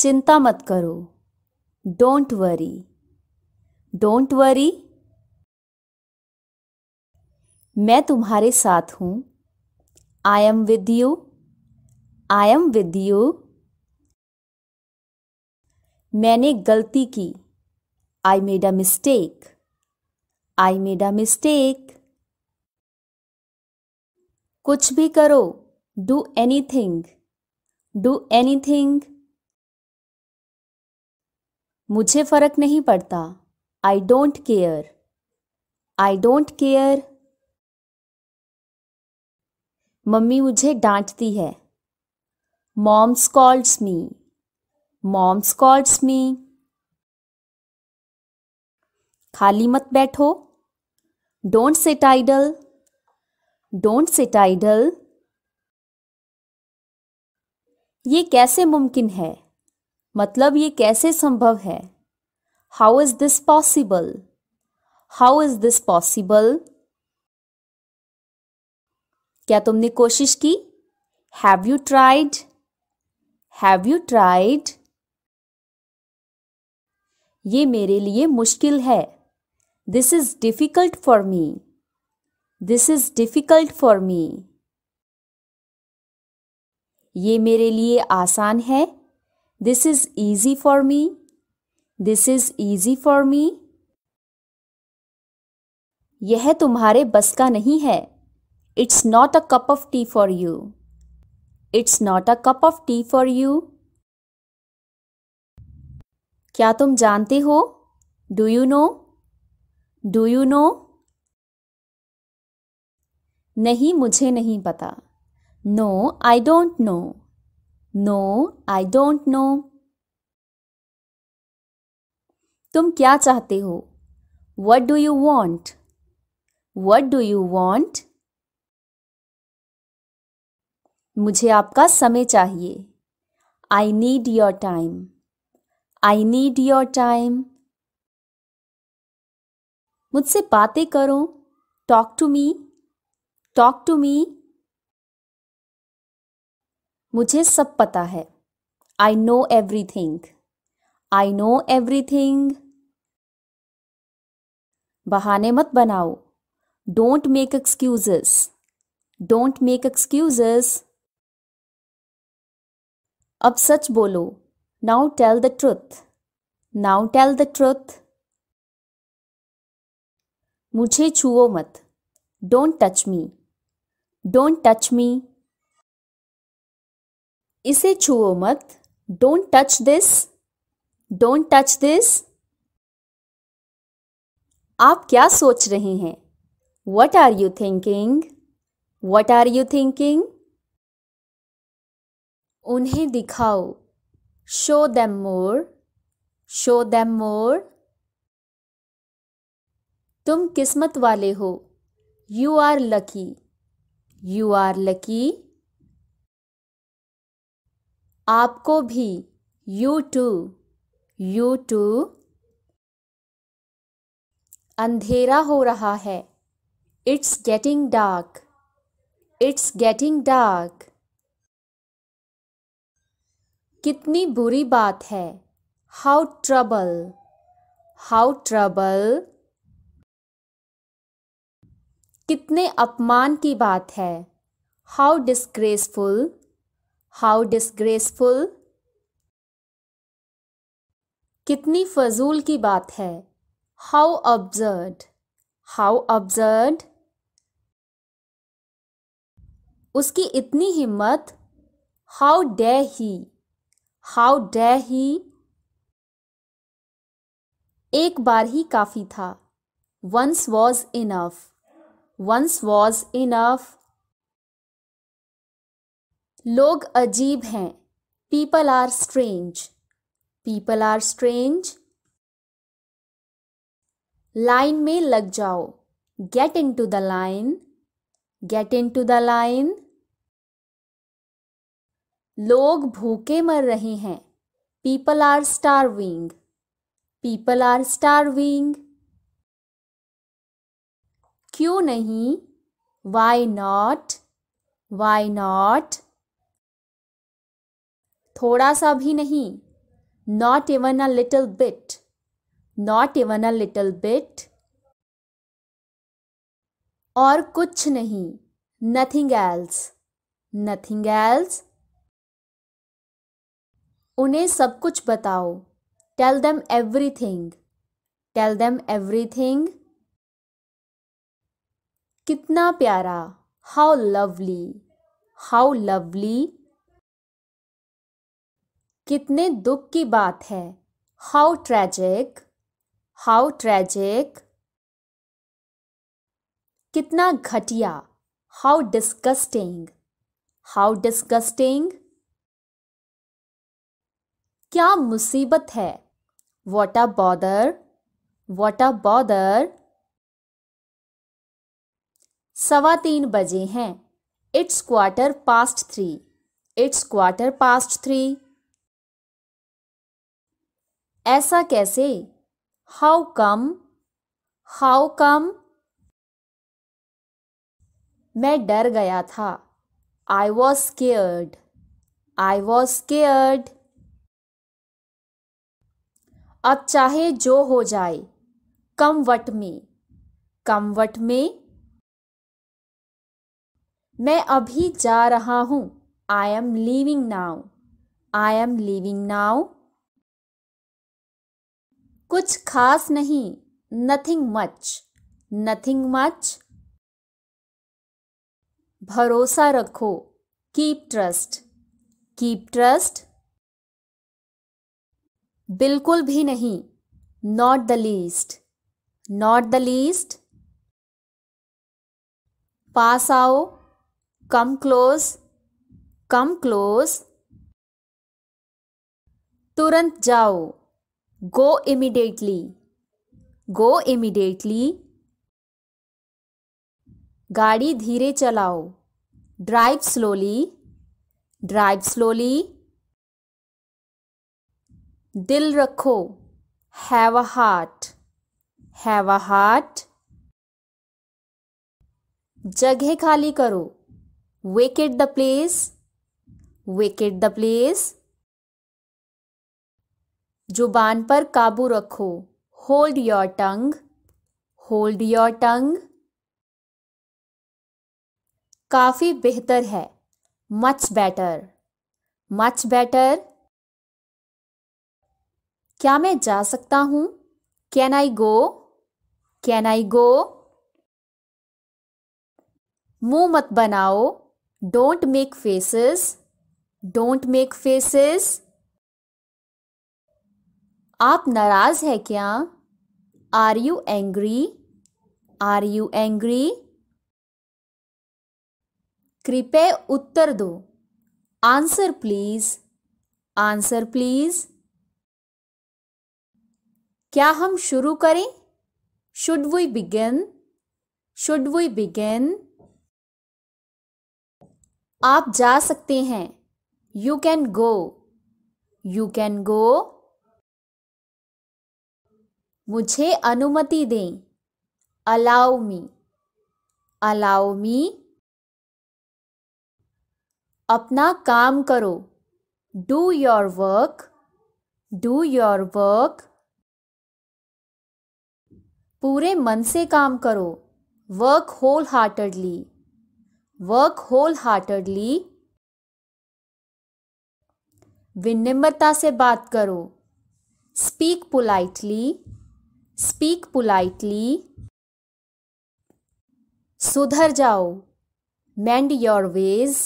चिंता मत करो डोंट वरी डोंट वरी मैं तुम्हारे साथ हूँ I am with you I am with you मैंने गलती की I made a mistake I made a mistake कुछ भी करो do anything do anything मुझे फ़र्क नहीं पड़ता I don't care I don't care mummy मुझे डांटती है मॉम स्कॉल्ड्स मी मॉम स्कॉल्ड्स मी खाली मत बैठो don't sit idle don't sit idle ये कैसे मुमकिन है मतलब ये कैसे संभव है how is this possible how is this possible क्या तुमने कोशिश की have you tried have you tried ये मेरे लिए मुश्किल है this is difficult for me this is difficult for me ये मेरे लिए आसान है this is easy for me this is easy for me यह तुम्हारे बस का नहीं है it's not a cup of tea for you it's not a cup of tea for you क्या तुम जानते हो do you know do you know नहीं मुझे नहीं पता no I don't know no I don't know तुम क्या चाहते हो what do you want what do you want मुझे आपका समय चाहिए I need your time I need your time मुझसे बातें करो talk to me talk to me मुझे सब पता है I know everything I know everything बहाने मत बनाओ don't make excuses don't make excuses अब सच बोलो now tell the truth now tell the truth मुझे छुओ मत don't touch me don't touch me इसे छुओ मत don't touch this don't touch this आप क्या सोच रहे हैं what are you thinking what are you thinking उन्हें दिखाओ show them more show them more तुम किस्मत वाले हो you are lucky you are lucky आपको भी यू टू यू टू अंधेरा हो रहा है it's getting dark it's getting dark कितनी बुरी बात है हाउ ट्रबल हाउ ट्रबल कितने अपमान की बात है हाउ डिस्ग्रेसफुल हाउ डिसग्रेसफुल कितनी फजूल की बात है हाउ अब्जर्ड हाउ अब्जर्ड उसकी इतनी हिम्मत how dare he how dare he एक बार ही काफ़ी था once was enough once was enough लोग अजीब हैं people are strange people are strange लाइन में लग जाओ get into the line get into the line लोग भूखे मर रहे हैं people are starving people are starving क्यों नहीं वाई नॉट वाई नॉट थोड़ा सा भी नहीं not even a little bit not even a little bit और कुछ नहीं नथिंग एल्स नथिंग एल्स उन्हें सब कुछ बताओ tell them everything tell them everything कितना प्यारा हाउ लवली हाउ लवली कितने दुख की बात है हाउ ट्रेजिक हाउ ट्रेजिक कितना घटिया हाउ डिस्कस्टिंग हाउ डिस्कस्टिंग क्या मुसीबत है what a bother what a bother सवा तीन बजे हैं it's quarter past three it's quarter past three ऐसा कैसे हाउ कम हाउ कम मैं डर गया था I was scared I was scared अब चाहे जो हो जाए come what may come what may मैं अभी जा रहा हूं I am leaving now I am leaving now कुछ खास नहीं नथिंग मच नथिंग मच भरोसा रखो कीप ट्रस्ट कीप ट्रस्ट बिल्कुल भी नहीं not the least not the least पास आओ कम क्लोज कम क्लोज तुरंत जाओ गो इमिडिएटली गो इमिडिएटली गाड़ी धीरे चलाओ ड्राइव स्लोली ड्राइव स्लोली दिल रखो have a heart have a heart जगह खाली करो vacate the place vacate the place जुबान पर काबू रखो hold your tongue hold your tongue काफ़ी बेहतर है मच बेटर मच बेटर क्या मैं जा सकता हूं can I go can I गो मुंह मत बनाओ don't make faces don't make faces आप नाराज़ है क्या are you angry are you angry कृपया उत्तर दो आंसर प्लीज़ आंसर प्लीज़ क्या हम शुरू करें should we begin should we begin आप जा सकते हैं you can go you can go मुझे अनुमति दें अलाउ मी अलाउ मी अपना काम करो do your work do your work पूरे मन से काम करो work wholeheartedly work wholeheartedly विनम्रता से बात करो स्पीक पोलाइटली स्पीक पोलाइटली सुधर जाओ mend your ways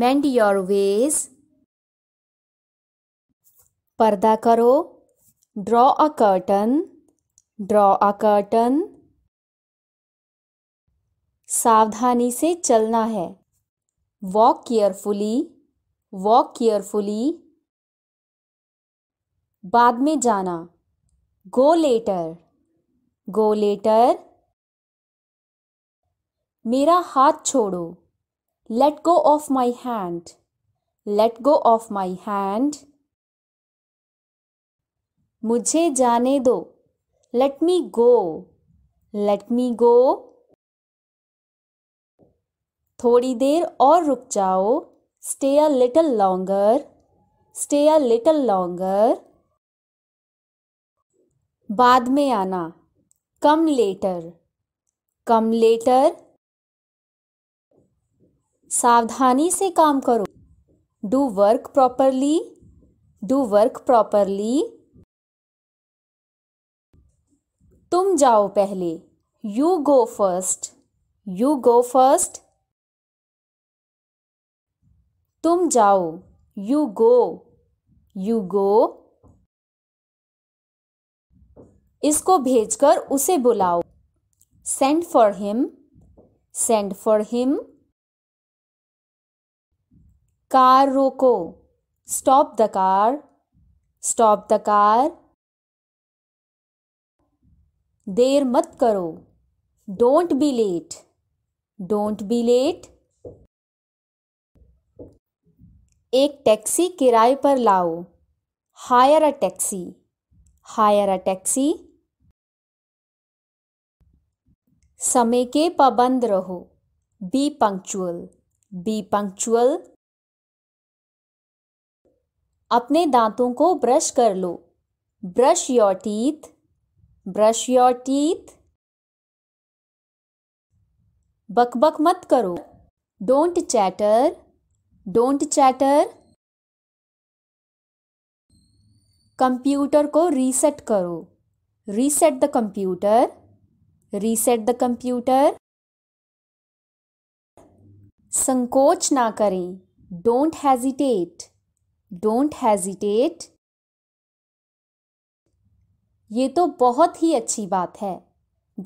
mend your ways पर्दा करो draw a curtain draw a curtain सावधानी से चलना है वॉक केयरफुली वॉक केयरफुली बाद में जाना go later go later mera haath छोड़ो let go of my hand let go of my hand mujhe jaane do let me go let me go थोड़ी देर और रुक जाओ stay a little longer stay a little longer बाद में आना come later come later सावधानी से काम करो do work properly do work properly तुम जाओ पहले you go first you go first तुम जाओ यू गो यू गो इसको भेजकर उसे बुलाओ send for him send for him car रोको stop the car stop the car देर मत करो don't be late don't be late एक टैक्सी किराए पर लाओ hire a taxi hire a taxi समय के पाबंद रहो बी पंक्चुअल बी पंक्चुअल अपने दांतों को ब्रश कर लो brush your teeth brush your teeth बकबक मत करो don't chatter don't chatter computer को रीसेट करो reset the computer reset the computer संकोच ना करें डोंट हैजिटेट डोंट हैजिटेट ये तो बहुत ही अच्छी बात है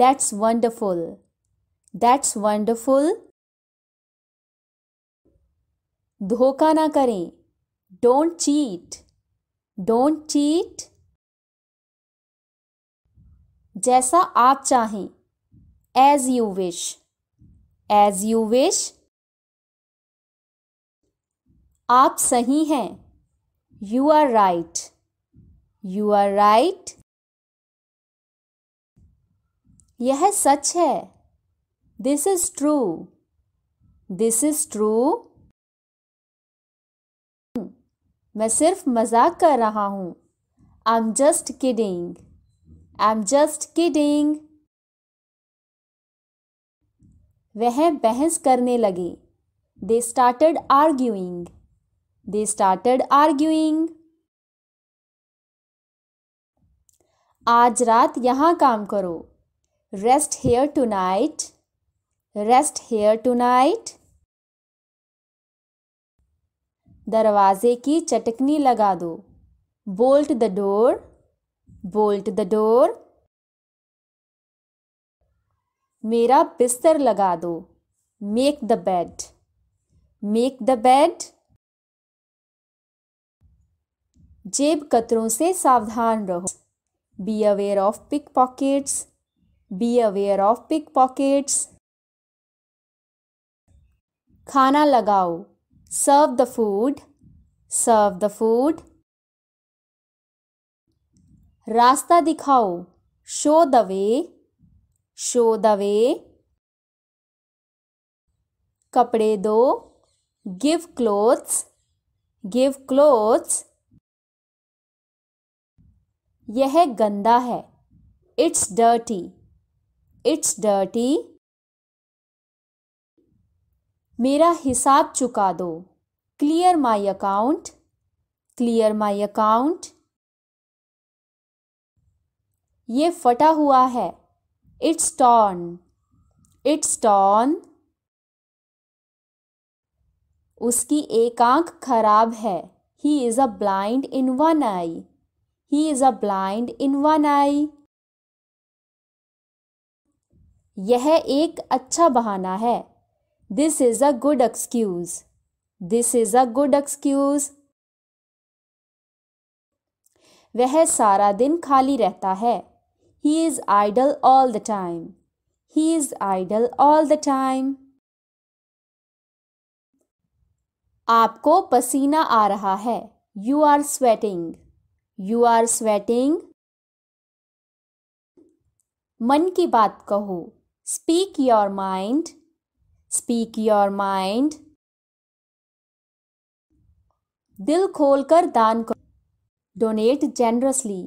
दैट्स वंडरफुल दैट्स वंडरफुल धोखा ना करें डोंट चीट डोंट चीट जैसा आप चाहें as you wish as you wish आप सही हैं you are right you are right यह सच है this is true this is true मैं सिर्फ मजाक कर रहा हूं I am just kidding I am just kidding वह बहस करने लगे they started arguing they started arguing आज रात यहां काम करो rest here tonight rest here tonight दरवाजे की चटकनी लगा दो bolt the door bolt the door मेरा बिस्तर लगा दो make the bed make the bed जेब कतरों से सावधान रहो be aware of pickpockets be aware of pickpockets खाना लगाओ serve the food serve the food रास्ता दिखाओ show the way show the way कपड़े दो गिव क्लोथ्स गिव क्लोथ्स यह गंदा है इट्स डर्टी इट्स डर्टी मेरा हिसाब चुका दो clear my account clear my account ये फटा हुआ है इट्स टॉन इट्स टॉन उसकी एक आंख खराब है he is a blind in one eye he is a blind in one eye यह एक अच्छा बहाना है this is a good excuse this is a good excuse वह सारा दिन खाली रहता है He is idle all the time. He is idle all the time. आपको पसीना आ रहा है You are sweating. You are sweating. मन की बात कहो Speak your mind. Speak your mind. दिल खोलकर दान करो Donate generously.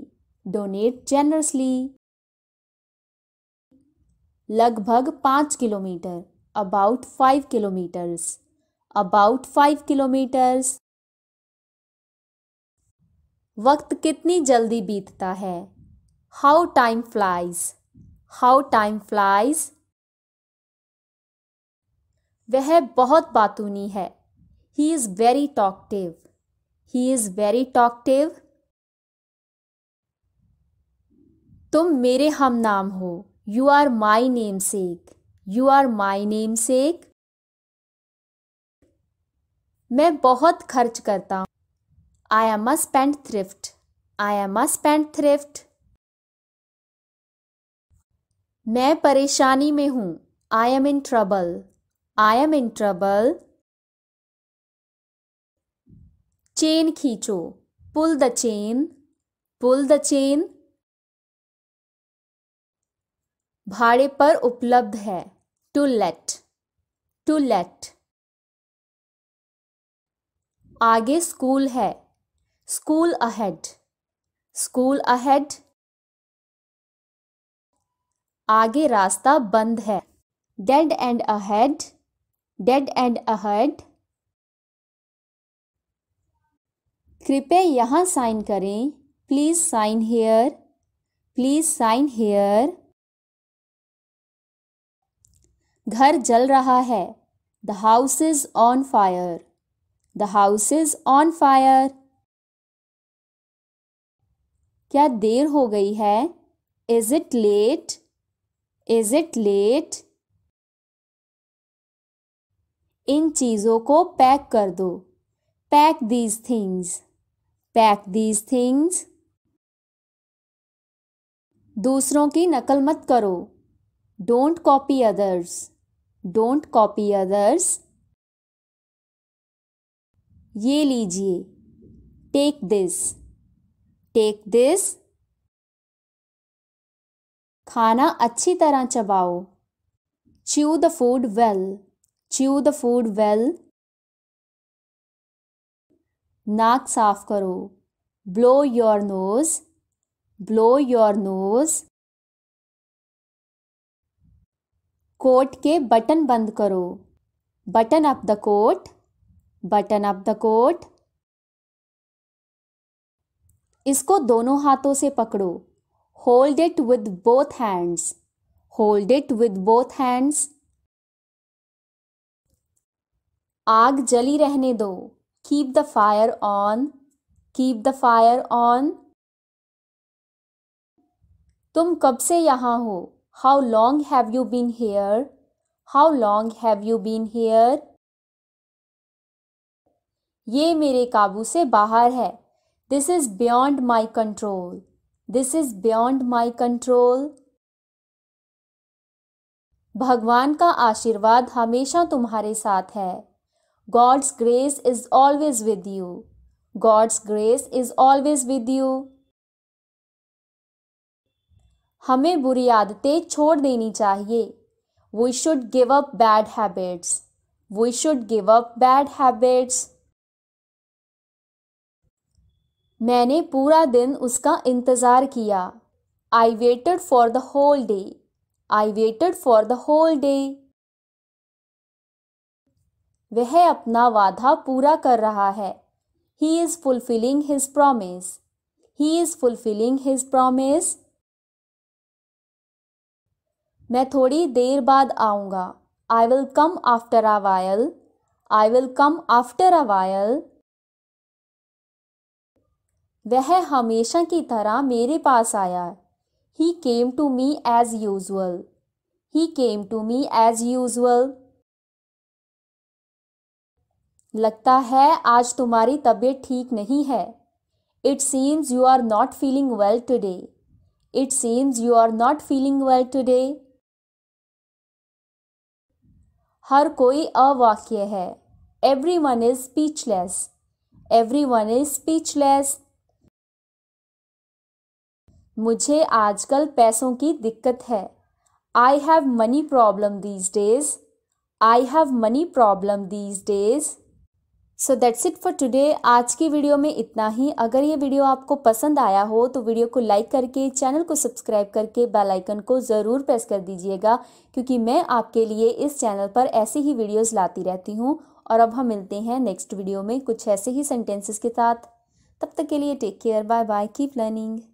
Donate generously. लगभग पाँच kilometre about five kilometres about five kilometres वक्त कितनी जल्दी बीतता है how time flies how time flies वह बहुत बातूनी है he is very talkative he is very talkative तुम मेरे हम नाम हो you are my namesake you are my namesake मैं बहुत खर्च करता हूँ I am a spendthrift I am a spendthrift मैं परेशानी में हूँ I am in trouble I am in trouble चेन खींचो pull the chain pull the chain भाड़े पर उपलब्ध है टू लेट टू लेट आगे स्कूल है स्कूल अहेड स्कूल अहेड आगे रास्ता बंद है dead end ahead dead end ahead कृपया यहाँ साइन करें please sign here please sign here घर जल रहा है the house is on fire the house is on fire क्या देर हो गई है is it late is it late इन चीज़ों को पैक कर दो pack these things pack these things दूसरों की नकल मत करो don't copy others don't copy others ये लीजिए टेक दिस टेक दिस खाना अच्छी तरह चबाओ chew the food well chew the food well नाक साफ करो blow your nose blow your nose coat के बटन बंद करो button up the coat button up the coat इसको दोनों हाथों से पकड़ो hold it with both hands hold it with both hands आग जली रहने दो keep the fire on keep the fire on तुम कब से यहां हो How long have you been here? How long have you been here? ये मेरे काबू से बाहर है this is beyond my control this is beyond my control भगवान का आशीर्वाद हमेशा तुम्हारे साथ है God's grace is always with you God's grace is always with you हमें बुरी आदतें छोड़ देनी चाहिए we should give up bad habits we should give up bad habits मैंने पूरा दिन उसका इंतज़ार किया I waited for the whole day I waited for the whole day वह अपना वादा पूरा कर रहा है he is fulfilling his promise he is fulfilling his promise मैं थोड़ी देर बाद आऊँगा I will come after a while I will come after a while वह हमेशा की तरह मेरे पास आया he came to me as usual he came to me as usual लगता है आज तुम्हारी तबीयत ठीक नहीं है it seems you are not feeling well today it seems you are not feeling well today हर कोई अवाक्य है everyone is speechless everyone is speechless मुझे आजकल पैसों की दिक्कत है I have money problem these days I have money problem these days so that's it for today आज की वीडियो में इतना ही अगर ये वीडियो आपको पसंद आया हो तो वीडियो को लाइक करके चैनल को सब्सक्राइब करके बेल आइकन को ज़रूर प्रेस कर दीजिएगा क्योंकि मैं आपके लिए इस चैनल पर ऐसे ही वीडियोस लाती रहती हूँ और अब हम मिलते हैं नेक्स्ट वीडियो में कुछ ऐसे ही सेंटेंसेस के साथ तब तक के लिए take care bye bye keep learning